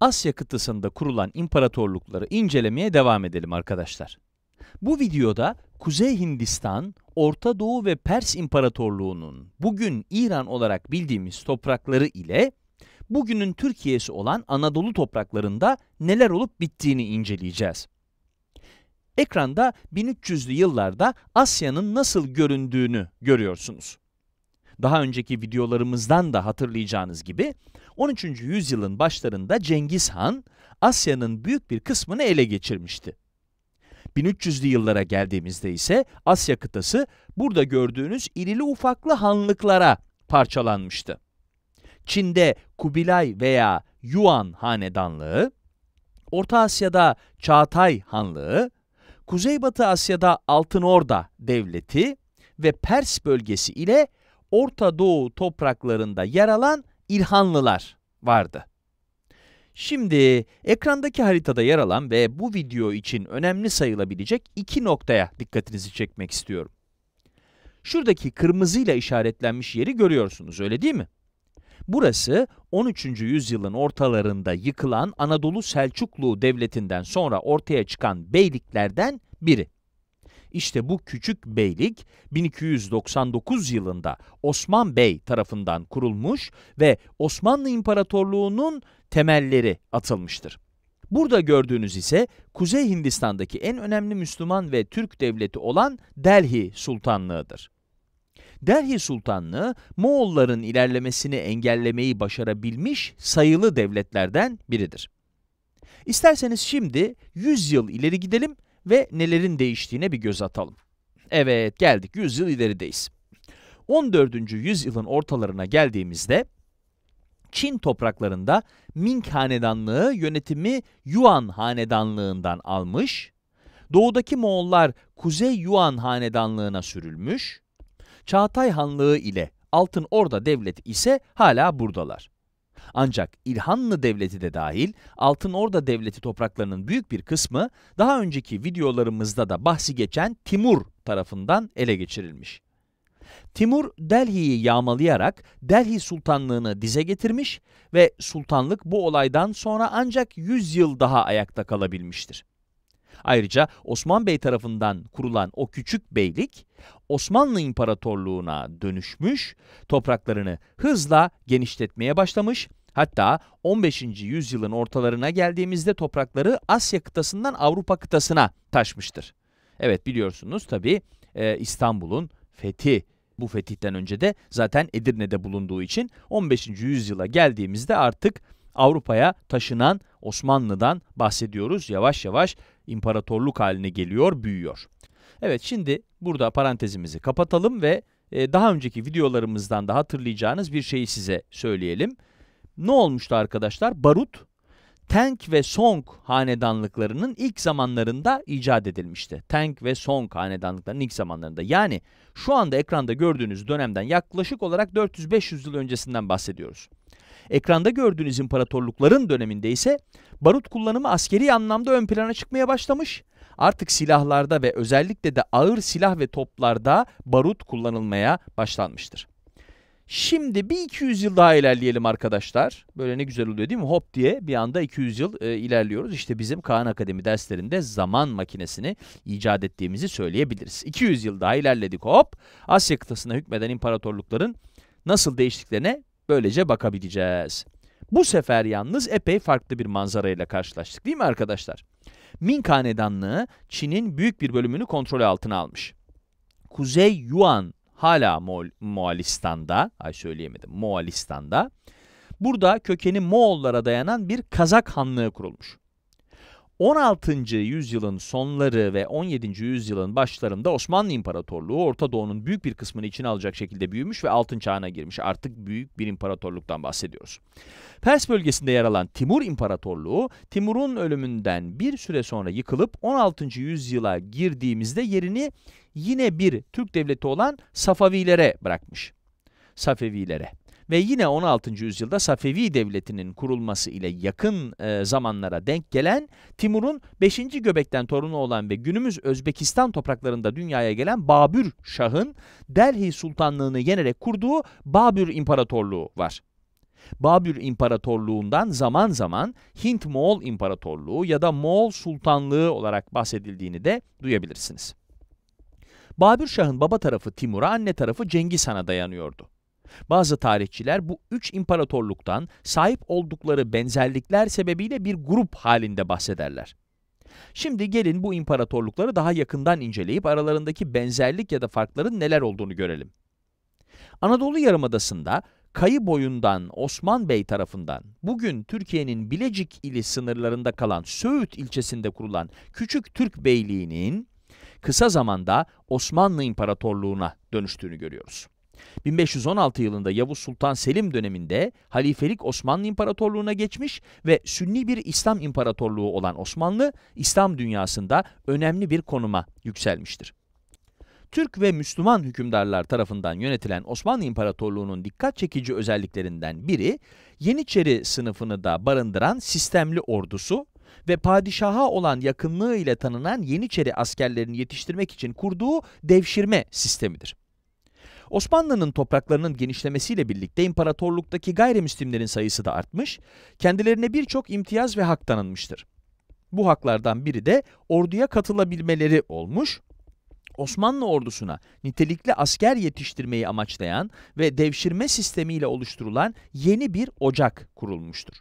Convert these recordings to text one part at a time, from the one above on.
Asya kıtasında kurulan imparatorlukları incelemeye devam edelim arkadaşlar. Bu videoda Kuzey Hindistan, Orta Doğu ve Pers İmparatorluğu'nun bugün İran olarak bildiğimiz toprakları ile bugünün Türkiye'si olan Anadolu topraklarında neler olup bittiğini inceleyeceğiz. Ekranda 1300'lü yıllarda Asya'nın nasıl göründüğünü görüyorsunuz. Daha önceki videolarımızdan da hatırlayacağınız gibi 13. yüzyılın başlarında Cengiz Han, Asya'nın büyük bir kısmını ele geçirmişti. 1300'lü yıllara geldiğimizde ise Asya kıtası burada gördüğünüz irili ufaklı hanlıklara parçalanmıştı. Çin'de Kubilay veya Yuan hanedanlığı, Orta Asya'da Çağatay Hanlığı, Kuzeybatı Asya'da Altın Orda Devleti ve Pers bölgesi ile Orta Doğu topraklarında yer alan İlhanlılar vardı. Şimdi ekrandaki haritada yer alan ve bu video için önemli sayılabilecek iki noktaya dikkatinizi çekmek istiyorum. Şuradaki kırmızıyla işaretlenmiş yeri görüyorsunuz öyle değil mi? Burası 13. yüzyılın ortalarında yıkılan Anadolu Selçuklu Devleti'nden sonra ortaya çıkan beyliklerden biri. İşte bu küçük beylik 1299 yılında Osman Bey tarafından kurulmuş ve Osmanlı İmparatorluğu'nun temelleri atılmıştır. Burada gördüğünüz ise Kuzey Hindistan'daki en önemli Müslüman ve Türk devleti olan Delhi Sultanlığı'dır. Delhi Sultanlığı, Moğolların ilerlemesini engellemeyi başarabilmiş sayılı devletlerden biridir. İsterseniz şimdi 100 yıl ileri gidelim ve nelerin değiştiğine bir göz atalım. Evet geldik yüzyıl ilerideyiz. 14. yüzyılın ortalarına geldiğimizde Çin topraklarında Ming Hanedanlığı yönetimi Yuan Hanedanlığından almış, doğudaki Moğollar Kuzey Yuan Hanedanlığına sürülmüş, Çağatay Hanlığı ile Altın Orda devlet ise hala buradalar. Ancak İlhanlı Devleti de dahil altın Altınorda Devleti topraklarının büyük bir kısmı daha önceki videolarımızda da bahsi geçen Timur tarafından ele geçirilmiş. Timur Delhi'yi yağmalayarak Delhi Sultanlığını dize getirmiş ve sultanlık bu olaydan sonra ancak 100 yıl daha ayakta kalabilmiştir. Ayrıca Osman Bey tarafından kurulan o küçük beylik Osmanlı İmparatorluğu'na dönüşmüş, topraklarını hızla genişletmeye başlamış, hatta 15. yüzyılın ortalarına geldiğimizde toprakları Asya kıtasından Avrupa kıtasına taşmıştır. Evet biliyorsunuz tabi e, İstanbul'un fethi bu fetihten önce de zaten Edirne'de bulunduğu için 15. yüzyıla geldiğimizde artık Avrupa'ya taşınan Osmanlı'dan bahsediyoruz. Yavaş yavaş imparatorluk haline geliyor, büyüyor. Evet şimdi burada parantezimizi kapatalım ve e, daha önceki videolarımızdan da hatırlayacağınız bir şeyi size söyleyelim. Ne olmuştu arkadaşlar? Barut, Tank ve Song hanedanlıklarının ilk zamanlarında icat edilmişti. Tank ve Song hanedanlıklarının ilk zamanlarında. Yani şu anda ekranda gördüğünüz dönemden yaklaşık olarak 400-500 yıl öncesinden bahsediyoruz. Ekranda gördüğünüz imparatorlukların döneminde ise barut kullanımı askeri anlamda ön plana çıkmaya başlamış artık silahlarda ve özellikle de ağır silah ve toplarda barut kullanılmaya başlanmıştır. Şimdi bir 200 yıl daha ilerleyelim arkadaşlar. Böyle ne güzel oluyor değil mi? Hop diye bir anda 200 yıl e, ilerliyoruz. İşte bizim Kaan Akademi derslerinde zaman makinesini icat ettiğimizi söyleyebiliriz. 200 yıl daha ilerledik hop. Asya kıtasına hükmeden imparatorlukların nasıl değiştiklerine böylece bakabileceğiz. Bu sefer yalnız epey farklı bir manzarayla karşılaştık değil mi arkadaşlar? Ming Hanedanlığı Çin'in büyük bir bölümünü kontrol altına almış. Kuzey Yuan hala Mo Moğolistan'da, ay söyleyemedim Moğolistan'da. Burada kökeni Moğollara dayanan bir Kazak Hanlığı kurulmuş. 16. yüzyılın sonları ve 17. yüzyılın başlarında Osmanlı İmparatorluğu Orta Doğu'nun büyük bir kısmını içine alacak şekilde büyümüş ve altın çağına girmiş. Artık büyük bir imparatorluktan bahsediyoruz. Pers bölgesinde yer alan Timur İmparatorluğu, Timur'un ölümünden bir süre sonra yıkılıp 16. yüzyıla girdiğimizde yerini yine bir Türk devleti olan Safavilere bırakmış. Safevilere ve yine 16. yüzyılda Safevi Devleti'nin kurulması ile yakın e, zamanlara denk gelen Timur'un 5. Göbek'ten torunu olan ve günümüz Özbekistan topraklarında dünyaya gelen Babür Şah'ın Delhi Sultanlığını yenerek kurduğu Babür İmparatorluğu var. Babür İmparatorluğundan zaman zaman Hint-Moğol İmparatorluğu ya da Moğol Sultanlığı olarak bahsedildiğini de duyabilirsiniz. Babür Şah'ın baba tarafı Timur'a, anne tarafı Cengiz Han'a dayanıyordu. Bazı tarihçiler bu üç imparatorluktan sahip oldukları benzerlikler sebebiyle bir grup halinde bahsederler. Şimdi gelin bu imparatorlukları daha yakından inceleyip aralarındaki benzerlik ya da farkların neler olduğunu görelim. Anadolu Yarımadası'nda Kayı boyundan Osman Bey tarafından bugün Türkiye'nin Bilecik ili sınırlarında kalan Söğüt ilçesinde kurulan Küçük Türk Beyliği'nin kısa zamanda Osmanlı İmparatorluğu'na dönüştüğünü görüyoruz. 1516 yılında Yavuz Sultan Selim döneminde halifelik Osmanlı İmparatorluğu'na geçmiş ve sünni bir İslam İmparatorluğu olan Osmanlı, İslam dünyasında önemli bir konuma yükselmiştir. Türk ve Müslüman hükümdarlar tarafından yönetilen Osmanlı İmparatorluğu'nun dikkat çekici özelliklerinden biri, Yeniçeri sınıfını da barındıran sistemli ordusu ve padişaha olan yakınlığı ile tanınan Yeniçeri askerlerini yetiştirmek için kurduğu devşirme sistemidir. Osmanlı'nın topraklarının genişlemesiyle birlikte imparatorluktaki gayrimüslimlerin sayısı da artmış, kendilerine birçok imtiyaz ve hak tanınmıştır. Bu haklardan biri de orduya katılabilmeleri olmuş. Osmanlı ordusuna nitelikli asker yetiştirmeyi amaçlayan ve devşirme sistemiyle oluşturulan yeni bir ocak kurulmuştur.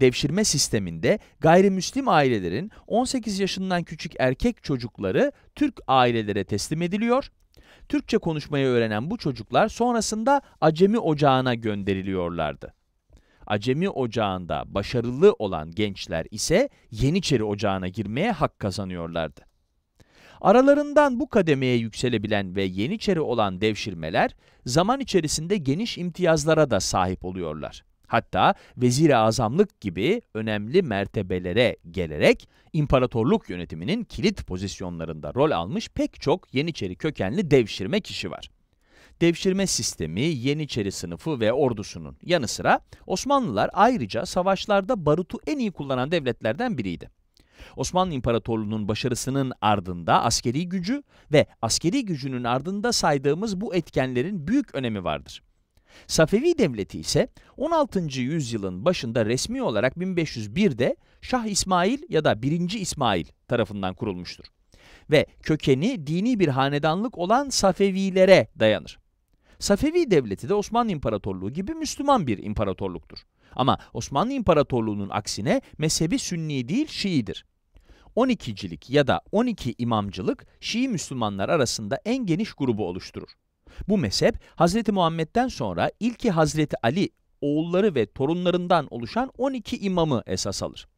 Devşirme sisteminde gayrimüslim ailelerin 18 yaşından küçük erkek çocukları Türk ailelere teslim ediliyor Türkçe konuşmayı öğrenen bu çocuklar sonrasında Acemi Ocağı'na gönderiliyorlardı. Acemi Ocağı'nda başarılı olan gençler ise Yeniçeri Ocağı'na girmeye hak kazanıyorlardı. Aralarından bu kademeye yükselebilen ve Yeniçeri olan devşirmeler zaman içerisinde geniş imtiyazlara da sahip oluyorlar. Hatta vezir-i azamlık gibi önemli mertebelere gelerek imparatorluk yönetiminin kilit pozisyonlarında rol almış pek çok Yeniçeri kökenli devşirme kişi var. Devşirme sistemi Yeniçeri sınıfı ve ordusunun yanı sıra Osmanlılar ayrıca savaşlarda barutu en iyi kullanan devletlerden biriydi. Osmanlı İmparatorluğu'nun başarısının ardında askeri gücü ve askeri gücünün ardında saydığımız bu etkenlerin büyük önemi vardır. Safevi Devleti ise 16. yüzyılın başında resmi olarak 1501'de Şah İsmail ya da 1. İsmail tarafından kurulmuştur ve kökeni dini bir hanedanlık olan Safevilere dayanır. Safevi Devleti de Osmanlı İmparatorluğu gibi Müslüman bir imparatorluktur. Ama Osmanlı İmparatorluğu'nun aksine mezhebi Sünni değil Şii'dir. 12'cilik ya da 12 imamcılık Şii Müslümanlar arasında en geniş grubu oluşturur. Bu mezhep Hz. Muhammed'den sonra ilki Hz. Ali, oğulları ve torunlarından oluşan 12 imamı esas alır.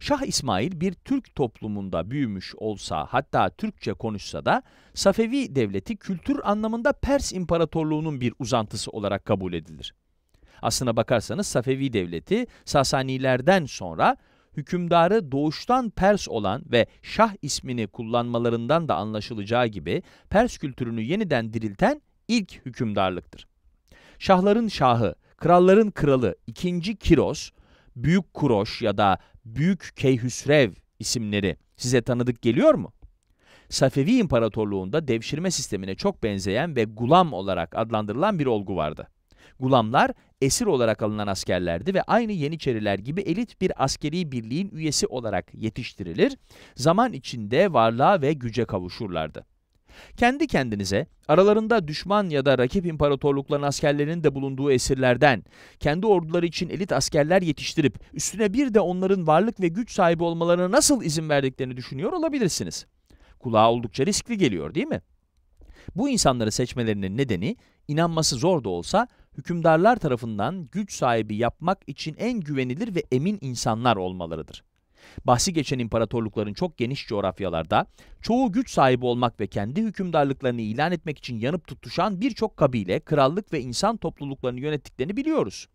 Şah İsmail bir Türk toplumunda büyümüş olsa hatta Türkçe konuşsa da Safevi devleti kültür anlamında Pers İmparatorluğu'nun bir uzantısı olarak kabul edilir. Aslına bakarsanız Safevi devleti Sasanilerden sonra hükümdarı doğuştan Pers olan ve Şah ismini kullanmalarından da anlaşılacağı gibi Pers kültürünü yeniden dirilten ilk hükümdarlıktır. Şahların şahı, kralların kralı 2. Kiros, Büyük Kuroş ya da Büyük Keyhüsrev isimleri size tanıdık geliyor mu? Safevi İmparatorluğu'nda devşirme sistemine çok benzeyen ve gulam olarak adlandırılan bir olgu vardı. Gulamlar esir olarak alınan askerlerdi ve aynı Yeniçeriler gibi elit bir askeri birliğin üyesi olarak yetiştirilir, zaman içinde varlığa ve güce kavuşurlardı. Kendi kendinize aralarında düşman ya da rakip imparatorlukların askerlerinin de bulunduğu esirlerden, kendi orduları için elit askerler yetiştirip üstüne bir de onların varlık ve güç sahibi olmalarına nasıl izin verdiklerini düşünüyor olabilirsiniz. Kulağa oldukça riskli geliyor değil mi? Bu insanları seçmelerinin nedeni inanması zor da olsa hükümdarlar tarafından güç sahibi yapmak için en güvenilir ve emin insanlar olmalarıdır. Bahsi geçen imparatorlukların çok geniş coğrafyalarda çoğu güç sahibi olmak ve kendi hükümdarlıklarını ilan etmek için yanıp tutuşan birçok kabile, krallık ve insan topluluklarını yönettiklerini biliyoruz.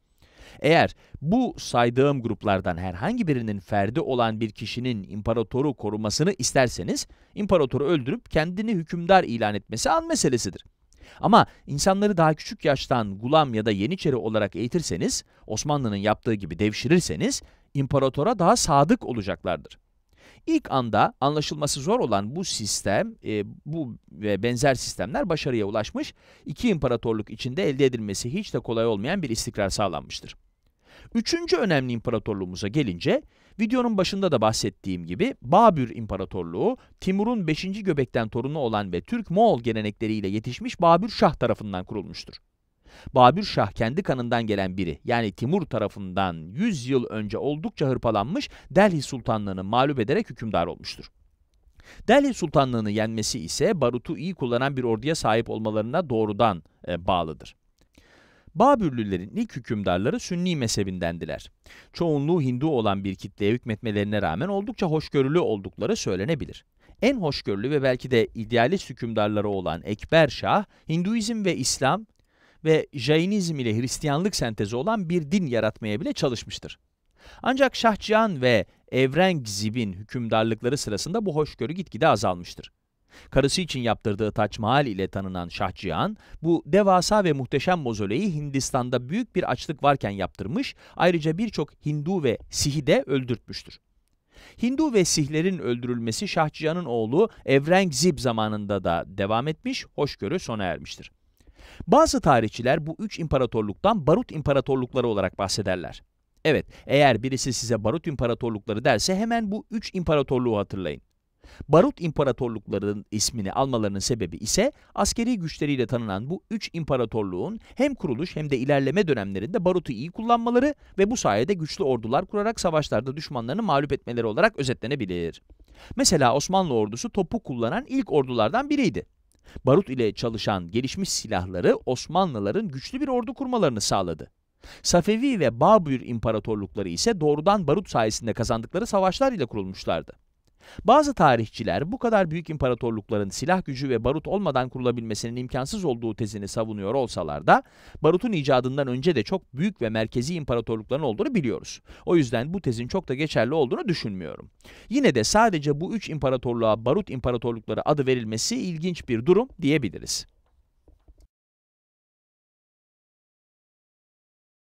Eğer bu saydığım gruplardan herhangi birinin ferdi olan bir kişinin imparatoru korumasını isterseniz, imparatoru öldürüp kendini hükümdar ilan etmesi an meselesidir. Ama insanları daha küçük yaştan gulam ya da yeniçeri olarak eğitirseniz, Osmanlı'nın yaptığı gibi devşirirseniz, imparatora daha sadık olacaklardır. İlk anda anlaşılması zor olan bu sistem, e, bu ve benzer sistemler başarıya ulaşmış, iki imparatorluk içinde elde edilmesi hiç de kolay olmayan bir istikrar sağlanmıştır. Üçüncü önemli imparatorluğumuza gelince, videonun başında da bahsettiğim gibi Babür İmparatorluğu, Timur'un 5. göbekten torunu olan ve Türk-Moğol gelenekleriyle yetişmiş Babür Şah tarafından kurulmuştur. Babür Şah kendi kanından gelen biri yani Timur tarafından 100 yıl önce oldukça hırpalanmış Delhi Sultanlığını mağlup ederek hükümdar olmuştur. Delhi Sultanlığını yenmesi ise barutu iyi kullanan bir orduya sahip olmalarına doğrudan e, bağlıdır. Babürlülerin ilk hükümdarları Sünni mezhebindendiler. Çoğunluğu Hindu olan bir kitleye hükmetmelerine rağmen oldukça hoşgörülü oldukları söylenebilir. En hoşgörülü ve belki de idealist hükümdarları olan Ekber Şah, Hinduizm ve İslam ve Jainizm ile Hristiyanlık sentezi olan bir din yaratmaya bile çalışmıştır. Ancak Şahcihan ve Evrengzib'in hükümdarlıkları sırasında bu hoşgörü gitgide azalmıştır. Karısı için yaptırdığı Taç Mahal ile tanınan Şahcihan, bu devasa ve muhteşem mozoleyi Hindistan'da büyük bir açlık varken yaptırmış, ayrıca birçok Hindu ve Sihi de öldürtmüştür. Hindu ve Sihlerin öldürülmesi Şahcihan'ın oğlu Evrengzib zamanında da devam etmiş, hoşgörü sona ermiştir. Bazı tarihçiler bu üç imparatorluktan Barut imparatorlukları olarak bahsederler. Evet, eğer birisi size Barut imparatorlukları derse hemen bu üç imparatorluğu hatırlayın. Barut imparatorluklarının ismini almalarının sebebi ise askeri güçleriyle tanınan bu üç imparatorluğun hem kuruluş hem de ilerleme dönemlerinde barutu iyi kullanmaları ve bu sayede güçlü ordular kurarak savaşlarda düşmanlarını mağlup etmeleri olarak özetlenebilir. Mesela Osmanlı ordusu topu kullanan ilk ordulardan biriydi barut ile çalışan gelişmiş silahları Osmanlıların güçlü bir ordu kurmalarını sağladı. Safevi ve Babür imparatorlukları ise doğrudan barut sayesinde kazandıkları savaşlar ile kurulmuşlardı. Bazı tarihçiler bu kadar büyük imparatorlukların silah gücü ve barut olmadan kurulabilmesinin imkansız olduğu tezini savunuyor olsalar da barutun icadından önce de çok büyük ve merkezi imparatorlukların olduğunu biliyoruz. O yüzden bu tezin çok da geçerli olduğunu düşünmüyorum. Yine de sadece bu üç imparatorluğa barut imparatorlukları adı verilmesi ilginç bir durum diyebiliriz.